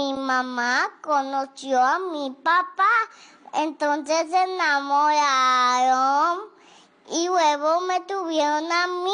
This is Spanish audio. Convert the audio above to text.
Mi mamá conoció a mi papá, entonces se enamoraron y luego me tuvieron a mí.